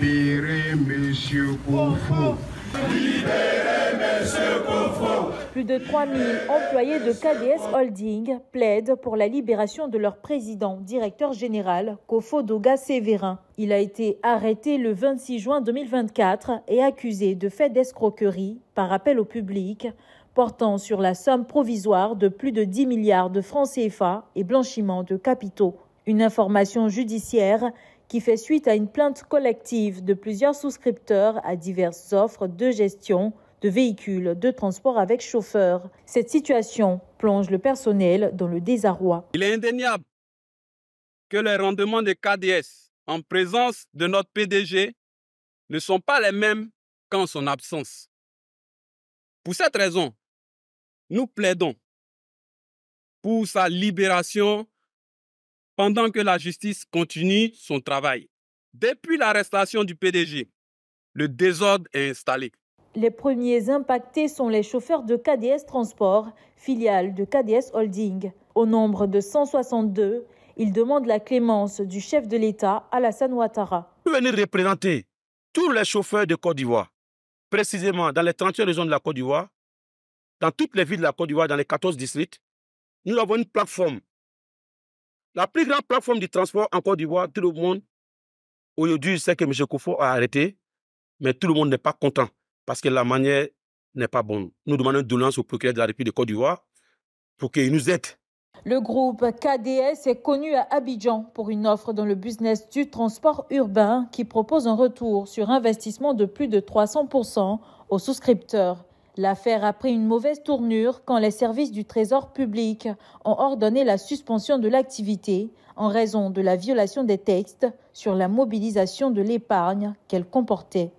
Libérez Monsieur Kofo. Libérez Plus de 3000 employés de KDS Holding plaident pour la libération de leur président, directeur général, Kofo Doga Il a été arrêté le 26 juin 2024 et accusé de fait d'escroquerie par appel au public portant sur la somme provisoire de plus de 10 milliards de francs CFA et blanchiment de capitaux. Une information judiciaire qui fait suite à une plainte collective de plusieurs souscripteurs à diverses offres de gestion de véhicules de transport avec chauffeur. Cette situation plonge le personnel dans le désarroi. Il est indéniable que les rendements de KDS en présence de notre PDG ne sont pas les mêmes qu'en son absence. Pour cette raison, nous plaidons pour sa libération pendant que la justice continue son travail. Depuis l'arrestation du PDG, le désordre est installé. Les premiers impactés sont les chauffeurs de KDS Transport, filiale de KDS Holding. Au nombre de 162, ils demandent la clémence du chef de l'État, Alassane Ouattara. Venez représenter tous les chauffeurs de Côte d'Ivoire, précisément dans les 31 régions de la Côte d'Ivoire, dans toutes les villes de la Côte d'Ivoire, dans les 14 districts. Nous avons une plateforme la plus grande plateforme de transport en Côte d'Ivoire, tout le monde, aujourd'hui, sait que M. Koufo a arrêté, mais tout le monde n'est pas content parce que la manière n'est pas bonne. Nous demandons une douleur au procureur de la République de Côte d'Ivoire pour qu'il nous aide. Le groupe KDS est connu à Abidjan pour une offre dans le business du transport urbain qui propose un retour sur investissement de plus de 300% aux souscripteurs. L'affaire a pris une mauvaise tournure quand les services du Trésor public ont ordonné la suspension de l'activité en raison de la violation des textes sur la mobilisation de l'épargne qu'elle comportait.